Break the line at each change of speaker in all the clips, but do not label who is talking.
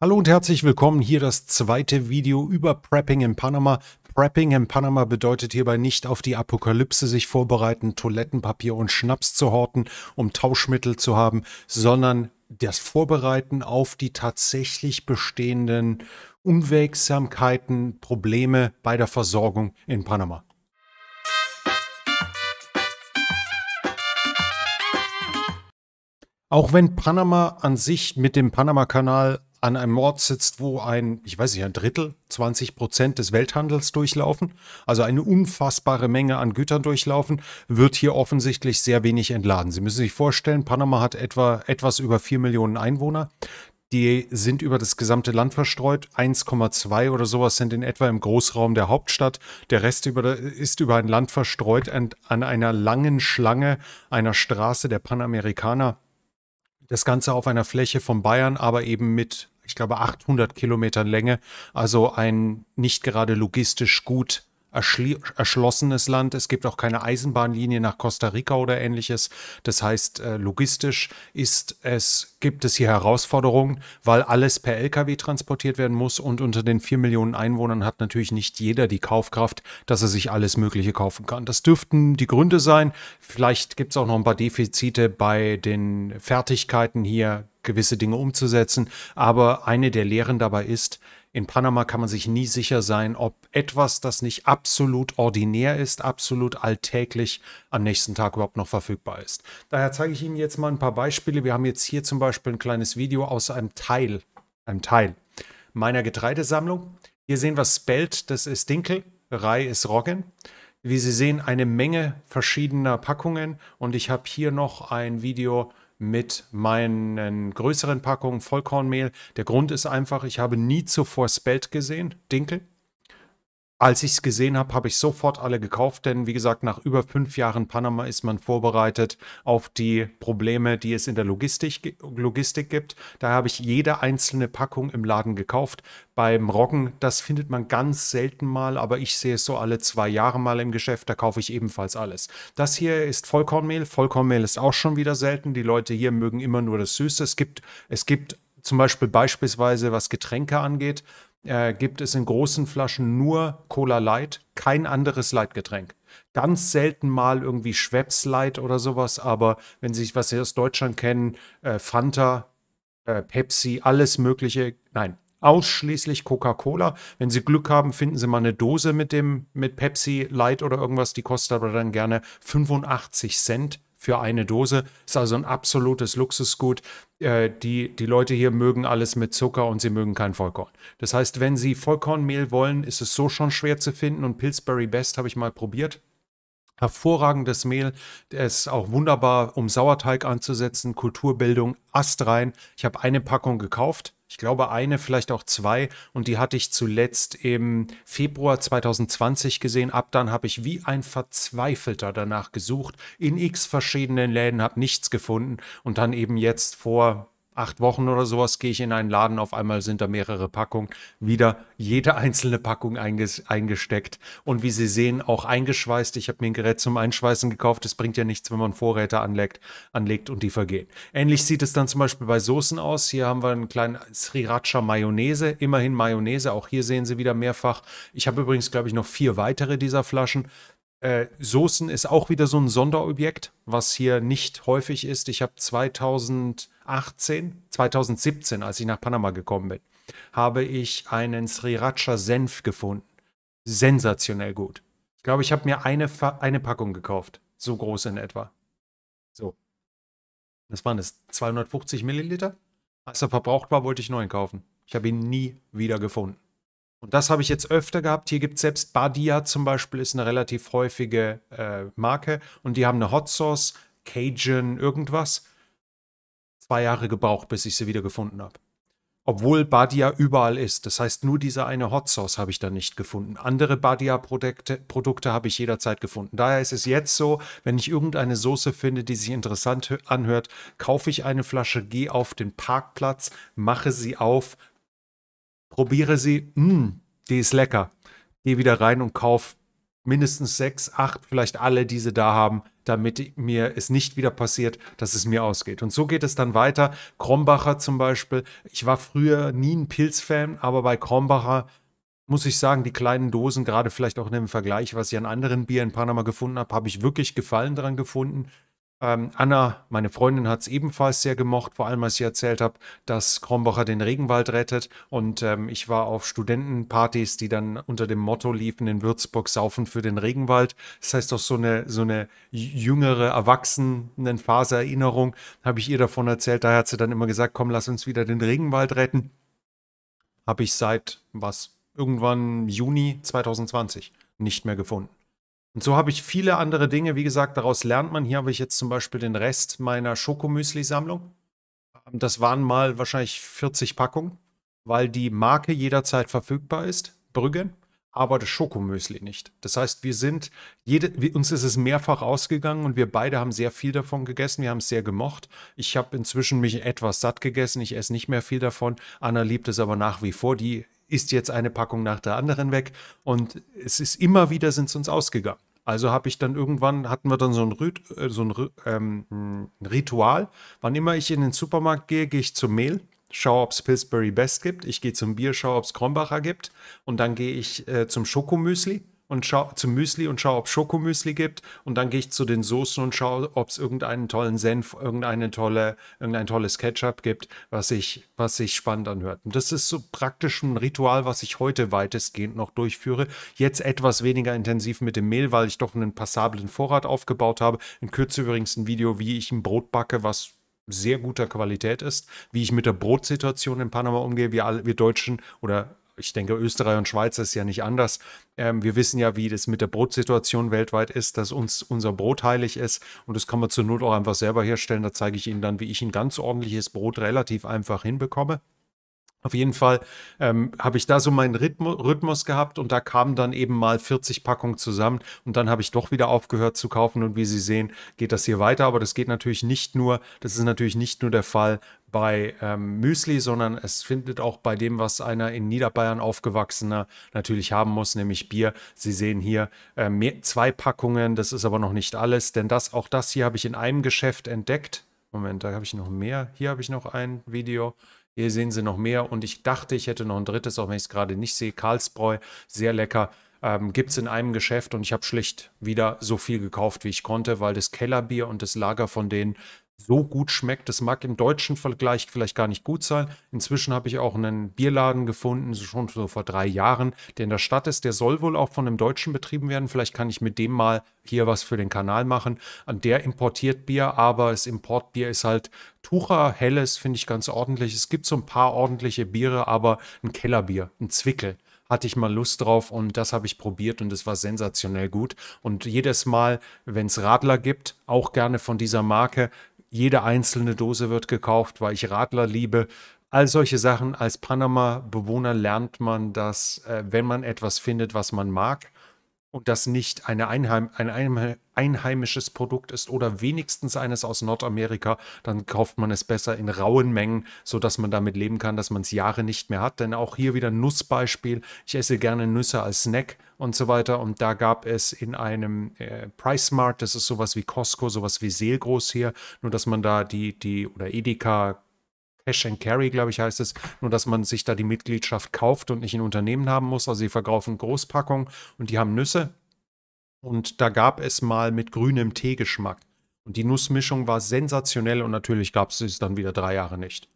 Hallo und herzlich willkommen. Hier das zweite Video über Prepping in Panama. Prepping in Panama bedeutet hierbei nicht auf die Apokalypse sich vorbereiten, Toilettenpapier und Schnaps zu horten, um Tauschmittel zu haben, sondern das Vorbereiten auf die tatsächlich bestehenden Unwegsamkeiten, Probleme bei der Versorgung in Panama. Auch wenn Panama an sich mit dem Panama-Kanal an einem Ort sitzt, wo ein, ich weiß nicht, ein Drittel, 20 Prozent des Welthandels durchlaufen, also eine unfassbare Menge an Gütern durchlaufen, wird hier offensichtlich sehr wenig entladen. Sie müssen sich vorstellen, Panama hat etwa etwas über 4 Millionen Einwohner. Die sind über das gesamte Land verstreut. 1,2 oder sowas sind in etwa im Großraum der Hauptstadt. Der Rest über, ist über ein Land verstreut an einer langen Schlange einer Straße der Panamerikaner das Ganze auf einer Fläche von Bayern, aber eben mit, ich glaube, 800 Kilometern Länge. Also ein nicht gerade logistisch gut erschlossenes Land. Es gibt auch keine Eisenbahnlinie nach Costa Rica oder ähnliches. Das heißt, äh, logistisch ist es, gibt es hier Herausforderungen, weil alles per Lkw transportiert werden muss und unter den vier Millionen Einwohnern hat natürlich nicht jeder die Kaufkraft, dass er sich alles Mögliche kaufen kann. Das dürften die Gründe sein. Vielleicht gibt es auch noch ein paar Defizite bei den Fertigkeiten hier gewisse Dinge umzusetzen. Aber eine der Lehren dabei ist, in Panama kann man sich nie sicher sein, ob etwas, das nicht absolut ordinär ist, absolut alltäglich, am nächsten Tag überhaupt noch verfügbar ist. Daher zeige ich Ihnen jetzt mal ein paar Beispiele. Wir haben jetzt hier zum Beispiel ein kleines Video aus einem Teil, einem Teil meiner Getreidesammlung. Hier sehen wir Spelt, das ist Dinkel, Rei ist Roggen. Wie Sie sehen, eine Menge verschiedener Packungen und ich habe hier noch ein Video mit meinen größeren Packungen Vollkornmehl. Der Grund ist einfach, ich habe nie zuvor Spelt gesehen, Dinkel. Als ich es gesehen habe, habe ich sofort alle gekauft, denn wie gesagt, nach über fünf Jahren Panama ist man vorbereitet auf die Probleme, die es in der Logistik, Logistik gibt. Daher habe ich jede einzelne Packung im Laden gekauft. Beim Roggen, das findet man ganz selten mal, aber ich sehe es so alle zwei Jahre mal im Geschäft, da kaufe ich ebenfalls alles. Das hier ist Vollkornmehl. Vollkornmehl ist auch schon wieder selten. Die Leute hier mögen immer nur das Süße. Es gibt, es gibt zum Beispiel beispielsweise, was Getränke angeht, äh, gibt es in großen Flaschen nur Cola Light, kein anderes Leitgetränk. Ganz selten mal irgendwie Schweppes Light oder sowas, aber wenn Sie sich was aus Deutschland kennen, äh, Fanta, äh, Pepsi, alles Mögliche, nein, ausschließlich Coca-Cola. Wenn Sie Glück haben, finden Sie mal eine Dose mit dem mit Pepsi Light oder irgendwas, die kostet aber dann gerne 85 Cent für eine Dose. Ist also ein absolutes Luxusgut. Äh, die, die Leute hier mögen alles mit Zucker und sie mögen kein Vollkorn. Das heißt, wenn sie Vollkornmehl wollen, ist es so schon schwer zu finden und Pillsbury Best habe ich mal probiert. Hervorragendes Mehl. Es ist auch wunderbar, um Sauerteig anzusetzen. Kulturbildung, astrein. Ich habe eine Packung gekauft. Ich glaube eine, vielleicht auch zwei. Und die hatte ich zuletzt im Februar 2020 gesehen. Ab dann habe ich wie ein Verzweifelter danach gesucht. In x verschiedenen Läden habe nichts gefunden. Und dann eben jetzt vor acht Wochen oder sowas gehe ich in einen Laden, auf einmal sind da mehrere Packungen, wieder jede einzelne Packung einges eingesteckt und wie Sie sehen, auch eingeschweißt. Ich habe mir ein Gerät zum Einschweißen gekauft, das bringt ja nichts, wenn man Vorräte anlegt, anlegt und die vergehen. Ähnlich sieht es dann zum Beispiel bei Soßen aus. Hier haben wir einen kleinen Sriracha Mayonnaise, immerhin Mayonnaise, auch hier sehen Sie wieder mehrfach. Ich habe übrigens, glaube ich, noch vier weitere dieser Flaschen. Äh, Soßen ist auch wieder so ein Sonderobjekt, was hier nicht häufig ist. Ich habe 2018, 2017, als ich nach Panama gekommen bin, habe ich einen Sriracha Senf gefunden. Sensationell gut. Ich glaube, ich habe mir eine, eine Packung gekauft. So groß in etwa. So. Das waren es 250 Milliliter. Als er verbraucht war, wollte ich neuen kaufen. Ich habe ihn nie wieder gefunden. Und das habe ich jetzt öfter gehabt. Hier gibt es selbst Badia zum Beispiel, ist eine relativ häufige äh, Marke. Und die haben eine Hot Sauce, Cajun, irgendwas. Zwei Jahre gebraucht, bis ich sie wieder gefunden habe. Obwohl Badia überall ist. Das heißt, nur diese eine Hot Sauce habe ich da nicht gefunden. Andere Badia-Produkte Produkte habe ich jederzeit gefunden. Daher ist es jetzt so, wenn ich irgendeine Soße finde, die sich interessant anhört, kaufe ich eine Flasche, gehe auf den Parkplatz, mache sie auf, probiere sie, mh, mm, die ist lecker. Gehe wieder rein und kauf mindestens sechs, acht, vielleicht alle die sie da haben, damit mir es nicht wieder passiert, dass es mir ausgeht. Und so geht es dann weiter. Krombacher zum Beispiel. Ich war früher nie ein Pilzfan, aber bei Krombacher muss ich sagen, die kleinen Dosen, gerade vielleicht auch in dem Vergleich, was ich an anderen Bier in Panama gefunden habe, habe ich wirklich Gefallen daran gefunden. Ähm, Anna, meine Freundin, hat es ebenfalls sehr gemocht, vor allem als ich erzählt habe, dass Krombacher den Regenwald rettet. Und ähm, ich war auf Studentenpartys, die dann unter dem Motto liefen in Würzburg Saufen für den Regenwald. Das heißt doch so eine, so eine jüngere Erwachsenenphase Erinnerung, habe ich ihr davon erzählt. Da hat sie dann immer gesagt, komm, lass uns wieder den Regenwald retten. Habe ich seit was? Irgendwann Juni 2020 nicht mehr gefunden. Und so habe ich viele andere Dinge. Wie gesagt, daraus lernt man. Hier habe ich jetzt zum Beispiel den Rest meiner Schokomüsli-Sammlung. Ähm, das waren mal wahrscheinlich 40 Packungen, weil die Marke jederzeit verfügbar ist, Brüggen, aber das Schokomüsli nicht. Das heißt, wir sind, jede, uns ist es mehrfach ausgegangen und wir beide haben sehr viel davon gegessen. Wir haben es sehr gemocht. Ich habe inzwischen mich etwas satt gegessen. Ich esse nicht mehr viel davon. Anna liebt es aber nach wie vor. Die ist jetzt eine Packung nach der anderen weg und es ist immer wieder sind es uns ausgegangen. Also habe ich dann irgendwann, hatten wir dann so ein, Rüt, äh, so ein, ähm, ein Ritual. Wann immer ich in den Supermarkt gehe, gehe ich zum Mehl, schaue, ob es Pillsbury Best gibt. Ich gehe zum Bier, schaue, ob es Kronbacher gibt. Und dann gehe ich äh, zum Schokomüsli und schau zu Müsli und schaue, ob Schokomüsli gibt. Und dann gehe ich zu den Soßen und schaue, ob es irgendeinen tollen Senf, irgendeine tolle, irgendein tolles Ketchup gibt, was sich was sich spannend anhört. Und das ist so praktisch ein Ritual, was ich heute weitestgehend noch durchführe. Jetzt etwas weniger intensiv mit dem Mehl, weil ich doch einen passablen Vorrat aufgebaut habe. In Kürze übrigens ein Video, wie ich ein Brot backe, was sehr guter Qualität ist, wie ich mit der Brotsituation in Panama umgehe. Wir, alle, wir Deutschen oder ich denke, Österreich und Schweiz ist ja nicht anders. Ähm, wir wissen ja, wie das mit der Brotsituation weltweit ist, dass uns unser Brot heilig ist und das kann man zur Not auch einfach selber herstellen. Da zeige ich Ihnen dann, wie ich ein ganz ordentliches Brot relativ einfach hinbekomme. Auf jeden Fall ähm, habe ich da so meinen Rhythmus gehabt und da kamen dann eben mal 40 Packungen zusammen und dann habe ich doch wieder aufgehört zu kaufen und wie Sie sehen, geht das hier weiter, aber das geht natürlich nicht nur, das ist natürlich nicht nur der Fall bei ähm, Müsli, sondern es findet auch bei dem, was einer in Niederbayern aufgewachsener natürlich haben muss, nämlich Bier. Sie sehen hier äh, mehr, zwei Packungen, das ist aber noch nicht alles, denn das, auch das hier habe ich in einem Geschäft entdeckt. Moment, da habe ich noch mehr. Hier habe ich noch ein Video. Hier sehen Sie noch mehr. Und ich dachte, ich hätte noch ein drittes, auch wenn ich es gerade nicht sehe. Karlsbräu, sehr lecker. Ähm, Gibt es in einem Geschäft und ich habe schlicht wieder so viel gekauft, wie ich konnte, weil das Kellerbier und das Lager von denen so gut schmeckt. Das mag im deutschen Vergleich vielleicht gar nicht gut sein. Inzwischen habe ich auch einen Bierladen gefunden, schon so vor drei Jahren, der in der Stadt ist. Der soll wohl auch von einem Deutschen betrieben werden. Vielleicht kann ich mit dem mal hier was für den Kanal machen. der importiert Bier, aber das Importbier ist halt Tucher, helles, finde ich ganz ordentlich. Es gibt so ein paar ordentliche Biere, aber ein Kellerbier, ein Zwickel hatte ich mal Lust drauf und das habe ich probiert und es war sensationell gut. Und jedes Mal, wenn es Radler gibt, auch gerne von dieser Marke, jede einzelne Dose wird gekauft, weil ich Radler liebe. All solche Sachen. Als Panama-Bewohner lernt man, dass äh, wenn man etwas findet, was man mag und das nicht eine Einheim ein einheimisches Produkt ist oder wenigstens eines aus Nordamerika, dann kauft man es besser in rauen Mengen, sodass man damit leben kann, dass man es Jahre nicht mehr hat. Denn auch hier wieder Nussbeispiel. Ich esse gerne Nüsse als Snack und so weiter. Und da gab es in einem äh, Price Mart, das ist sowas wie Costco, sowas wie Seelgroß hier, nur dass man da die, die oder Edeka Cash and Carry, glaube ich, heißt es. Nur, dass man sich da die Mitgliedschaft kauft und nicht in Unternehmen haben muss. Also, sie verkaufen Großpackungen und die haben Nüsse. Und da gab es mal mit grünem Teegeschmack. Und die Nussmischung war sensationell und natürlich gab es es dann wieder drei Jahre nicht.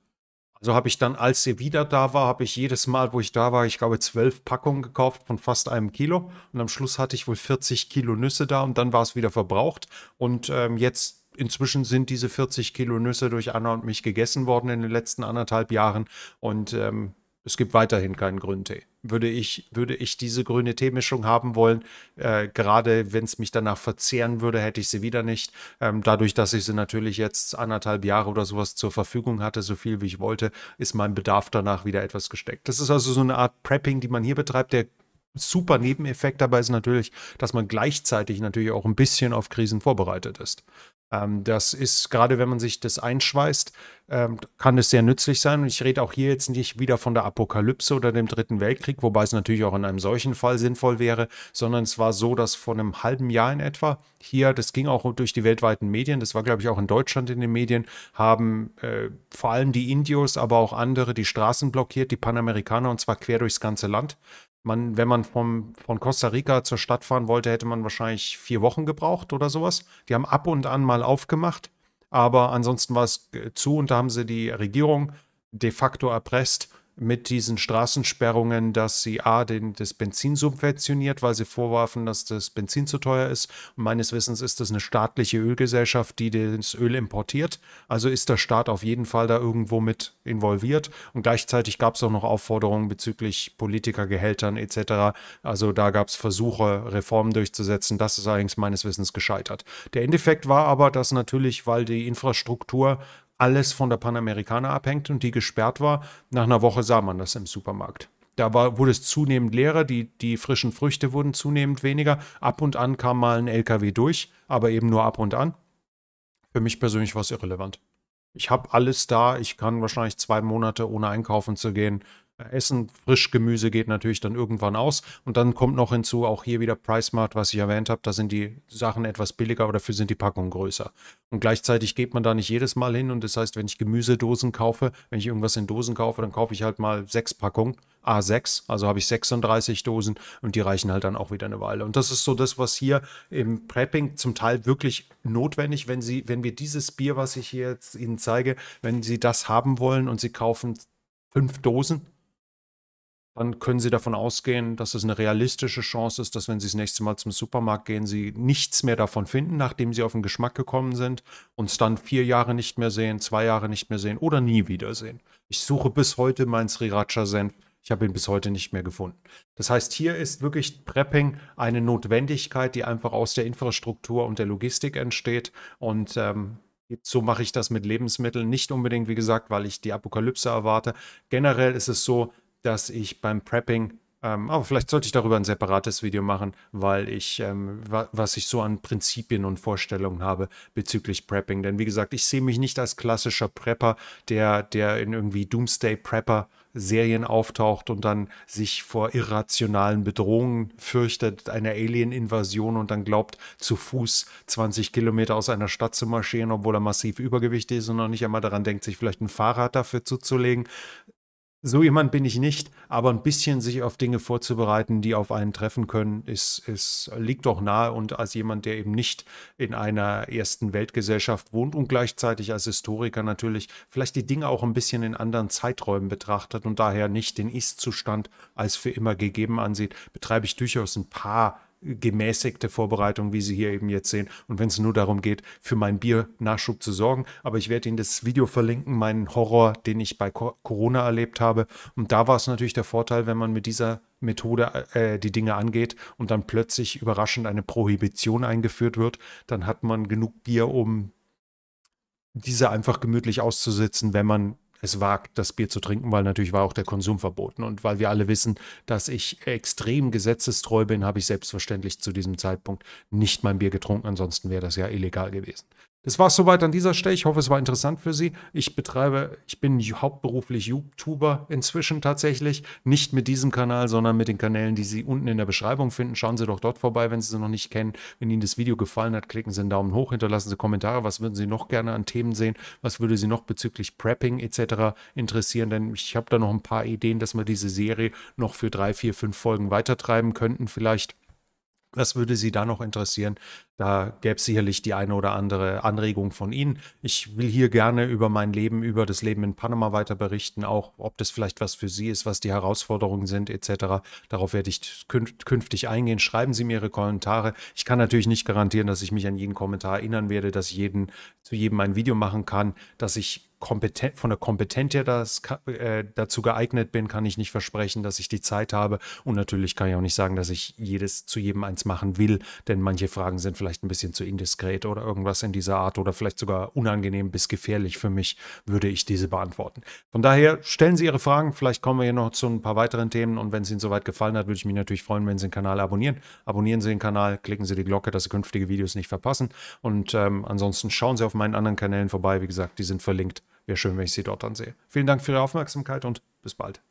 Also habe ich dann, als sie wieder da war, habe ich jedes Mal, wo ich da war, ich glaube, zwölf Packungen gekauft von fast einem Kilo. Und am Schluss hatte ich wohl 40 Kilo Nüsse da und dann war es wieder verbraucht. Und ähm, jetzt inzwischen sind diese 40 Kilo Nüsse durch Anna und mich gegessen worden in den letzten anderthalb Jahren. Und ähm, es gibt weiterhin keinen Grüntee. Würde ich, würde ich diese grüne Teemischung haben wollen, äh, gerade wenn es mich danach verzehren würde, hätte ich sie wieder nicht. Ähm, dadurch, dass ich sie natürlich jetzt anderthalb Jahre oder sowas zur Verfügung hatte, so viel wie ich wollte, ist mein Bedarf danach wieder etwas gesteckt. Das ist also so eine Art Prepping, die man hier betreibt. Der super Nebeneffekt dabei ist natürlich, dass man gleichzeitig natürlich auch ein bisschen auf Krisen vorbereitet ist. Ähm, das ist, gerade wenn man sich das einschweißt, ähm, kann es sehr nützlich sein. Und ich rede auch hier jetzt nicht wieder von der Apokalypse oder dem Dritten Weltkrieg, wobei es natürlich auch in einem solchen Fall sinnvoll wäre, sondern es war so, dass vor einem halben Jahr in etwa hier, das ging auch durch die weltweiten Medien, das war, glaube ich, auch in Deutschland in den Medien, haben äh, vor allem die Indios, aber auch andere die Straßen blockiert, die Panamerikaner, und zwar quer durchs ganze Land man, wenn man vom, von Costa Rica zur Stadt fahren wollte, hätte man wahrscheinlich vier Wochen gebraucht oder sowas. Die haben ab und an mal aufgemacht, aber ansonsten war es äh, zu und da haben sie die Regierung de facto erpresst mit diesen Straßensperrungen, dass sie A, den, das Benzin subventioniert, weil sie vorwarfen, dass das Benzin zu teuer ist. Und meines Wissens ist das eine staatliche Ölgesellschaft, die das Öl importiert. Also ist der Staat auf jeden Fall da irgendwo mit involviert. Und gleichzeitig gab es auch noch Aufforderungen bezüglich Politikergehältern etc. Also da gab es Versuche, Reformen durchzusetzen. Das ist allerdings meines Wissens gescheitert. Der Endeffekt war aber, dass natürlich, weil die Infrastruktur alles von der Panamericana abhängt und die gesperrt war. Nach einer Woche sah man das im Supermarkt. Da war, wurde es zunehmend leerer, die, die frischen Früchte wurden zunehmend weniger. Ab und an kam mal ein LKW durch, aber eben nur ab und an. Für mich persönlich war es irrelevant. Ich habe alles da, ich kann wahrscheinlich zwei Monate ohne einkaufen zu gehen Essen. Frischgemüse geht natürlich dann irgendwann aus. Und dann kommt noch hinzu, auch hier wieder Pricemart, was ich erwähnt habe, da sind die Sachen etwas billiger, aber dafür sind die Packungen größer. Und gleichzeitig geht man da nicht jedes Mal hin. Und das heißt, wenn ich Gemüsedosen kaufe, wenn ich irgendwas in Dosen kaufe, dann kaufe ich halt mal sechs Packungen. A6, also habe ich 36 Dosen und die reichen halt dann auch wieder eine Weile. Und das ist so das, was hier im Prepping zum Teil wirklich notwendig, wenn Sie, wenn wir dieses Bier, was ich hier jetzt Ihnen zeige, wenn Sie das haben wollen und Sie kaufen fünf Dosen, dann können Sie davon ausgehen, dass es eine realistische Chance ist, dass wenn Sie das nächste Mal zum Supermarkt gehen, Sie nichts mehr davon finden, nachdem Sie auf den Geschmack gekommen sind, und es dann vier Jahre nicht mehr sehen, zwei Jahre nicht mehr sehen oder nie wiedersehen. Ich suche bis heute meinen Sriracha-Senf. Ich habe ihn bis heute nicht mehr gefunden. Das heißt, hier ist wirklich Prepping eine Notwendigkeit, die einfach aus der Infrastruktur und der Logistik entsteht. Und ähm, so mache ich das mit Lebensmitteln. Nicht unbedingt, wie gesagt, weil ich die Apokalypse erwarte. Generell ist es so, dass ich beim Prepping, ähm, aber vielleicht sollte ich darüber ein separates Video machen, weil ich, ähm, wa was ich so an Prinzipien und Vorstellungen habe bezüglich Prepping. Denn wie gesagt, ich sehe mich nicht als klassischer Prepper, der, der in irgendwie Doomsday-Prepper Serien auftaucht und dann sich vor irrationalen Bedrohungen fürchtet, einer Alien-Invasion und dann glaubt, zu Fuß 20 Kilometer aus einer Stadt zu marschieren, obwohl er massiv übergewichtig ist und noch nicht einmal daran denkt, sich vielleicht ein Fahrrad dafür zuzulegen so jemand bin ich nicht, aber ein bisschen sich auf Dinge vorzubereiten, die auf einen treffen können, ist, ist, liegt doch nahe. Und als jemand, der eben nicht in einer ersten Weltgesellschaft wohnt und gleichzeitig als Historiker natürlich vielleicht die Dinge auch ein bisschen in anderen Zeiträumen betrachtet und daher nicht den Ist-Zustand als für immer gegeben ansieht, betreibe ich durchaus ein paar gemäßigte Vorbereitung, wie Sie hier eben jetzt sehen. Und wenn es nur darum geht, für meinen Biernachschub zu sorgen. Aber ich werde Ihnen das Video verlinken, meinen Horror, den ich bei Corona erlebt habe. Und da war es natürlich der Vorteil, wenn man mit dieser Methode äh, die Dinge angeht und dann plötzlich überraschend eine Prohibition eingeführt wird, dann hat man genug Bier, um diese einfach gemütlich auszusitzen, wenn man es wagt, das Bier zu trinken, weil natürlich war auch der Konsum verboten. Und weil wir alle wissen, dass ich extrem gesetzestreu bin, habe ich selbstverständlich zu diesem Zeitpunkt nicht mein Bier getrunken. Ansonsten wäre das ja illegal gewesen. Das war es soweit an dieser Stelle. Ich hoffe, es war interessant für Sie. Ich betreibe, ich bin hauptberuflich YouTuber inzwischen tatsächlich. Nicht mit diesem Kanal, sondern mit den Kanälen, die Sie unten in der Beschreibung finden. Schauen Sie doch dort vorbei, wenn Sie sie noch nicht kennen. Wenn Ihnen das Video gefallen hat, klicken Sie einen Daumen hoch, hinterlassen Sie Kommentare. Was würden Sie noch gerne an Themen sehen? Was würde Sie noch bezüglich Prepping etc. interessieren? Denn ich habe da noch ein paar Ideen, dass wir diese Serie noch für drei, vier, fünf Folgen weitertreiben könnten vielleicht. Was würde Sie da noch interessieren? Da gäbe es sicherlich die eine oder andere Anregung von Ihnen. Ich will hier gerne über mein Leben, über das Leben in Panama weiter berichten, auch ob das vielleicht was für Sie ist, was die Herausforderungen sind etc. Darauf werde ich künftig eingehen. Schreiben Sie mir Ihre Kommentare. Ich kann natürlich nicht garantieren, dass ich mich an jeden Kommentar erinnern werde, dass ich jeden, zu jedem ein Video machen kann, dass ich Kompetent, von der Kompetenz her das, äh, dazu geeignet bin, kann ich nicht versprechen, dass ich die Zeit habe. Und natürlich kann ich auch nicht sagen, dass ich jedes zu jedem eins machen will, denn manche Fragen sind vielleicht vielleicht ein bisschen zu indiskret oder irgendwas in dieser Art oder vielleicht sogar unangenehm bis gefährlich für mich, würde ich diese beantworten. Von daher stellen Sie Ihre Fragen, vielleicht kommen wir hier noch zu ein paar weiteren Themen und wenn es Ihnen soweit gefallen hat, würde ich mich natürlich freuen, wenn Sie den Kanal abonnieren. Abonnieren Sie den Kanal, klicken Sie die Glocke, dass Sie künftige Videos nicht verpassen und ähm, ansonsten schauen Sie auf meinen anderen Kanälen vorbei, wie gesagt, die sind verlinkt. Wäre schön, wenn ich Sie dort ansehe. Vielen Dank für Ihre Aufmerksamkeit und bis bald.